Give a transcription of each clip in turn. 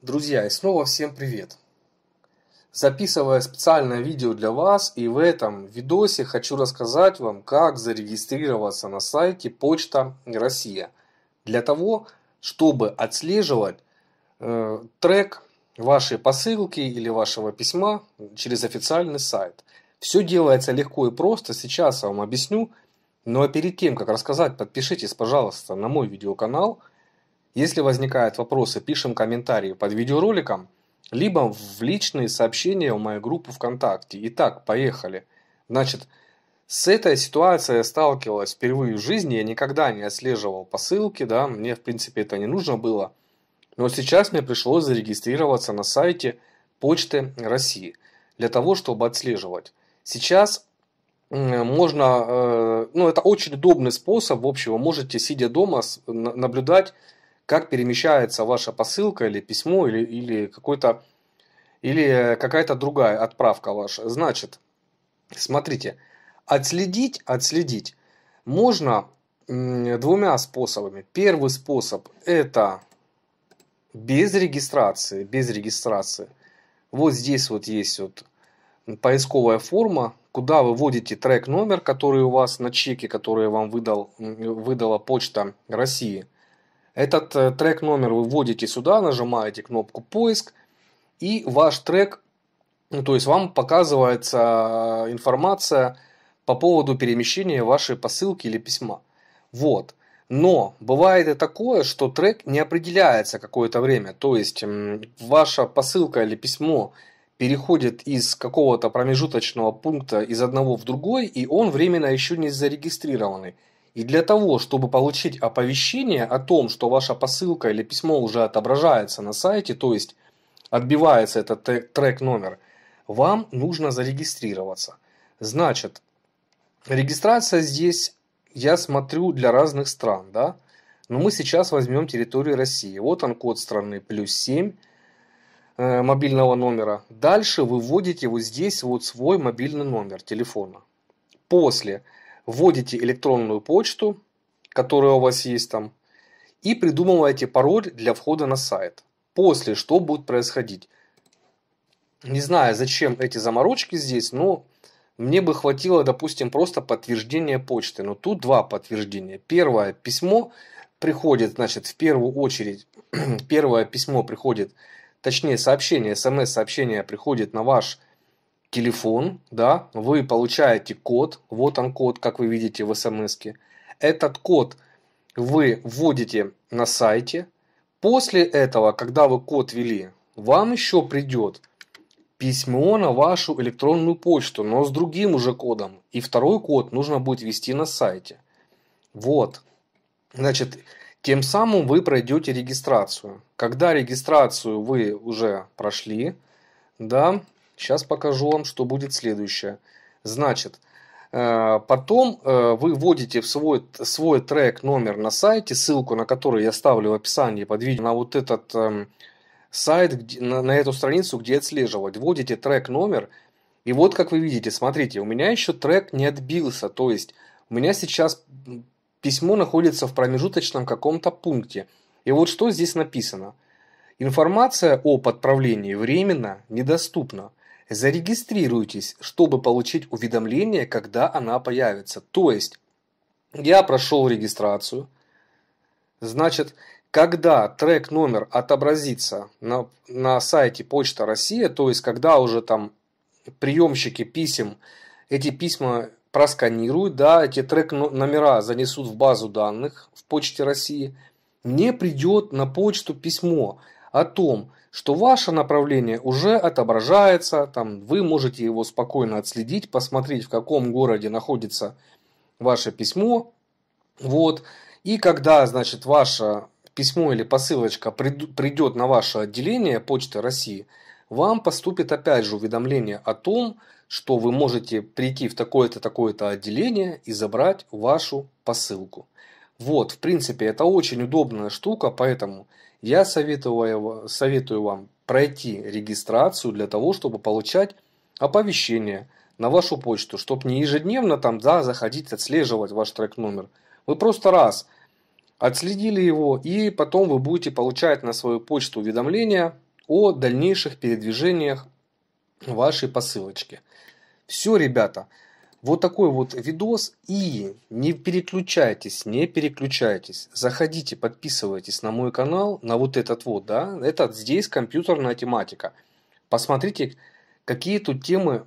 Друзья, и снова всем привет! Записывая специальное видео для вас, и в этом видосе хочу рассказать вам, как зарегистрироваться на сайте Почта Россия, для того, чтобы отслеживать э, трек вашей посылки или вашего письма через официальный сайт. Все делается легко и просто, сейчас я вам объясню, но ну, а перед тем, как рассказать, подпишитесь, пожалуйста, на мой видеоканал – если возникают вопросы, пишем комментарии под видеороликом, либо в личные сообщения в мою группу ВКонтакте. Итак, поехали. Значит, с этой ситуацией я сталкивалась впервые в жизни, я никогда не отслеживал посылки, да, мне в принципе это не нужно было. Но сейчас мне пришлось зарегистрироваться на сайте Почты России для того, чтобы отслеживать. Сейчас можно, э, ну это очень удобный способ, в общем, вы можете сидя дома наблюдать как перемещается ваша посылка или письмо или, или какой-то или какая-то другая отправка ваша. Значит, смотрите, отследить, отследить можно двумя способами. Первый способ это без регистрации, без регистрации. Вот здесь вот есть вот поисковая форма, куда вы вводите трек номер, который у вас на чеке, который вам выдал, выдала почта России – этот э, трек номер вы вводите сюда, нажимаете кнопку поиск и ваш трек, ну, то есть вам показывается э, информация по поводу перемещения вашей посылки или письма. Вот. Но бывает и такое, что трек не определяется какое-то время. То есть ваша посылка или письмо переходит из какого-то промежуточного пункта из одного в другой, и он временно еще не зарегистрированный. И для того, чтобы получить оповещение о том, что ваша посылка или письмо уже отображается на сайте, то есть отбивается этот трек-номер, вам нужно зарегистрироваться. Значит, регистрация здесь я смотрю для разных стран, да? Но мы сейчас возьмем территорию России. Вот он код страны плюс 7 э, мобильного номера. Дальше вы вводите вот здесь вот свой мобильный номер телефона. После вводите электронную почту, которая у вас есть там, и придумываете пароль для входа на сайт. После что будет происходить? Не знаю, зачем эти заморочки здесь, но мне бы хватило, допустим, просто подтверждения почты. Но тут два подтверждения. Первое письмо приходит, значит, в первую очередь, первое письмо приходит, точнее сообщение, смс-сообщение приходит на ваш телефон, да, вы получаете код, вот он код, как вы видите в смс -ке. Этот код вы вводите на сайте. После этого, когда вы код ввели, вам еще придет письмо на вашу электронную почту, но с другим уже кодом. И второй код нужно будет ввести на сайте. Вот. Значит, тем самым вы пройдете регистрацию. Когда регистрацию вы уже прошли, да, Сейчас покажу вам, что будет следующее. Значит, э, Потом э, вы вводите в свой, свой трек номер на сайте, ссылку на который я ставлю в описании под видео, на вот этот эм, сайт, на, эту страницу, где отслеживать. Вводите трек номер, и вот как вы видите, смотрите, у меня еще трек не отбился, то есть у меня сейчас письмо находится в промежуточном каком-то пункте. И вот что здесь написано. Информация о подправлении временно недоступна зарегистрируйтесь, чтобы получить уведомление, когда она появится. То есть, я прошел регистрацию, значит, когда трек номер отобразится на, на сайте Почта Россия, то есть, когда уже там приемщики писем эти письма просканируют, да, эти трек ну, номера занесут в базу данных в Почте России, мне придет на почту письмо – о том, что ваше направление уже отображается, там вы можете его спокойно отследить, посмотреть, в каком городе находится ваше письмо. Вот. И когда, значит, ваше письмо или посылочка придет на ваше отделение Почты России, вам поступит опять же уведомление о том, что вы можете прийти в такое-то, такое-то отделение и забрать вашу посылку. Вот, в принципе, это очень удобная штука, поэтому я советую, советую вам пройти регистрацию для того, чтобы получать оповещение на вашу почту, чтобы не ежедневно там, да, заходить, отслеживать ваш трек-номер. Вы просто раз отследили его, и потом вы будете получать на свою почту уведомления о дальнейших передвижениях вашей посылочки. Все, ребята. Вот такой вот видос. И не переключайтесь, не переключайтесь. Заходите, подписывайтесь на мой канал, на вот этот вот, да. этот здесь компьютерная тематика. Посмотрите, какие тут темы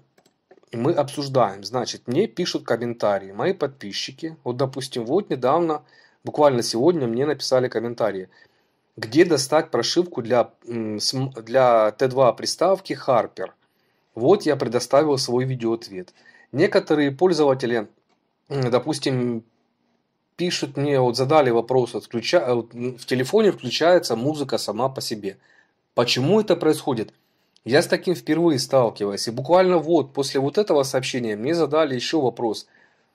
мы обсуждаем. Значит, мне пишут комментарии мои подписчики. Вот, допустим, вот недавно, буквально сегодня мне написали комментарии. Где достать прошивку для, для Т2 приставки Harper? Вот я предоставил свой видеоответ. ответ Некоторые пользователи, допустим, пишут мне, вот задали вопрос, отключа... Э, в телефоне включается музыка сама по себе. Почему это происходит? Я с таким впервые сталкиваюсь. И буквально вот после вот этого сообщения мне задали еще вопрос.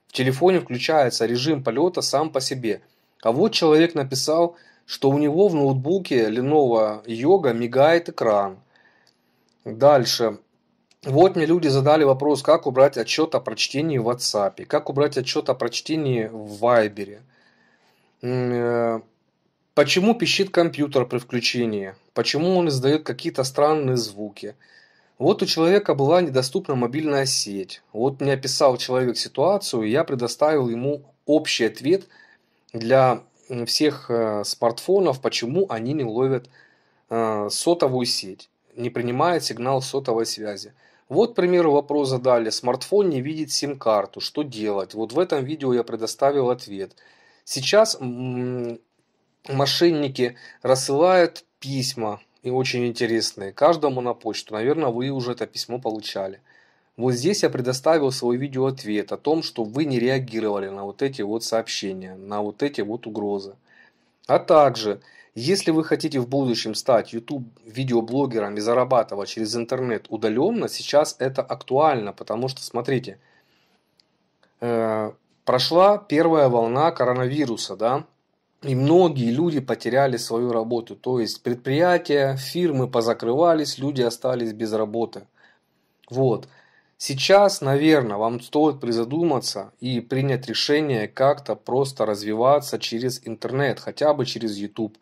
В телефоне включается режим полета сам по себе. А вот человек написал, что у него в ноутбуке Lenovo Yoga мигает экран. Дальше. Вот мне люди задали вопрос, как убрать отчет о прочтении в WhatsApp, как убрать отчет о прочтении в Viber. Э, почему пищит компьютер при включении? Почему он издает какие-то странные звуки? Вот у человека была недоступна мобильная сеть. Вот мне описал человек ситуацию, и я предоставил ему общий ответ для всех э, смартфонов, почему они не ловят э, сотовую сеть не принимает сигнал сотовой связи. Вот, к примеру, вопрос задали. Смартфон не видит сим-карту. Что делать? Вот в этом видео я предоставил ответ. Сейчас мошенники рассылают письма, и очень интересные, каждому на почту. Наверное, вы уже это письмо получали. Вот здесь я предоставил свой видеоответ о том, что вы не реагировали на вот эти вот сообщения, на вот эти вот угрозы. А также если вы хотите в будущем стать YouTube видеоблогером и зарабатывать через интернет удаленно, сейчас это актуально, потому что, смотрите, э, прошла первая волна коронавируса, да, и многие люди потеряли свою работу, то есть предприятия, фирмы позакрывались, люди остались без работы. Вот. Сейчас, наверное, вам стоит призадуматься и принять решение как-то просто развиваться через интернет, хотя бы через YouTube.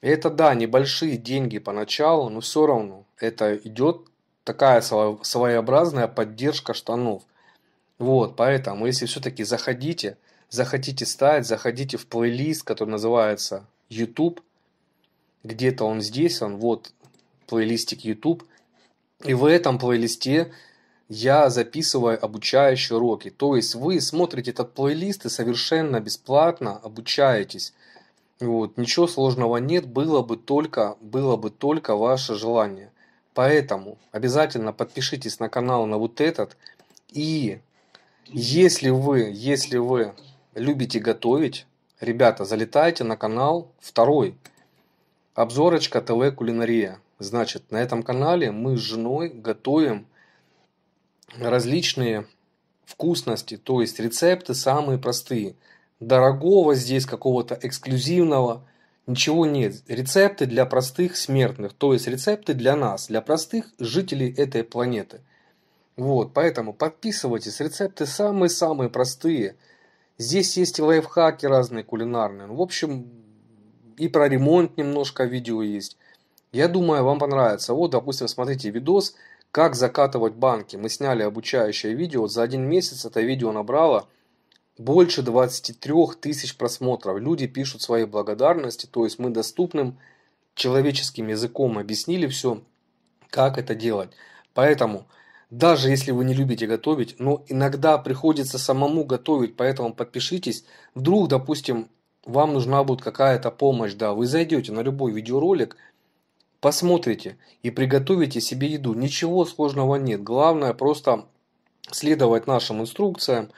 Это да, небольшие деньги поначалу, но все равно это идет такая своеобразная поддержка штанов. Вот, поэтому, если все-таки заходите, захотите ставить, заходите в плейлист, который называется YouTube, где-то он здесь, он вот плейлистик YouTube, и в этом плейлисте я записываю обучающие уроки. То есть вы смотрите этот плейлист и совершенно бесплатно обучаетесь. Вот, ничего сложного нет, было бы только, было бы только ваше желание. Поэтому обязательно подпишитесь на канал на вот этот. И если вы, если вы любите готовить, ребята, залетайте на канал второй. Обзорочка ТВ Кулинария. Значит, на этом канале мы с женой готовим различные вкусности, то есть рецепты самые простые – дорогого здесь, какого-то эксклюзивного. Ничего нет. Рецепты для простых смертных, то есть рецепты для нас, для простых жителей этой планеты. Вот, поэтому подписывайтесь, рецепты самые-самые простые. Здесь есть и лайфхаки разные кулинарные. Ну, в общем, и про ремонт немножко видео есть. Я думаю, вам понравится. Вот, допустим, смотрите видос «Как закатывать банки». Мы сняли обучающее видео. За один месяц это видео набрало больше 23 тысяч просмотров. Люди пишут свои благодарности, то есть мы доступным человеческим языком объяснили все, как это делать. Поэтому, даже если вы не любите готовить, но иногда приходится самому готовить, поэтому подпишитесь. Вдруг, допустим, вам нужна будет какая-то помощь, да, вы зайдете на любой видеоролик, посмотрите и приготовите себе еду. Ничего сложного нет. Главное просто следовать нашим инструкциям,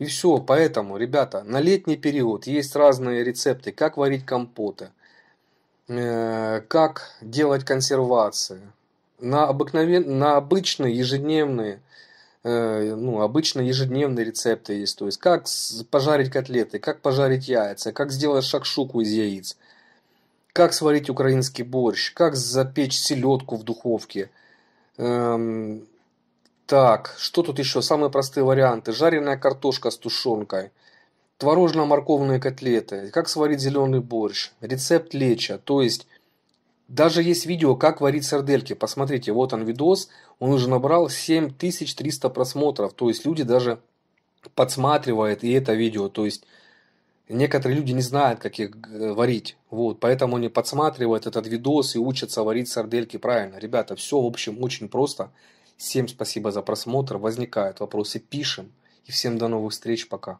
и все, поэтому, ребята, на летний период есть разные рецепты, как варить компоты, э, как делать консервации. На, обыкновен... на обычные ежедневные э, ну, обычно ежедневные рецепты есть. То есть, как пожарить котлеты, как пожарить яйца, как сделать шакшуку из яиц, как сварить украинский борщ, как запечь селедку в духовке, эм, так, что тут еще? Самые простые варианты. Жареная картошка с тушенкой. Творожно-морковные котлеты. Как сварить зеленый борщ. Рецепт леча. То есть, даже есть видео, как варить сардельки. Посмотрите, вот он видос. Он уже набрал 7300 просмотров. То есть, люди даже подсматривают и это видео. То есть, некоторые люди не знают, как их э, варить. Вот, поэтому они подсматривают этот видос и учатся варить сардельки правильно. Ребята, все, в общем, очень просто. Всем спасибо за просмотр. Возникают вопросы, пишем. И всем до новых встреч. Пока.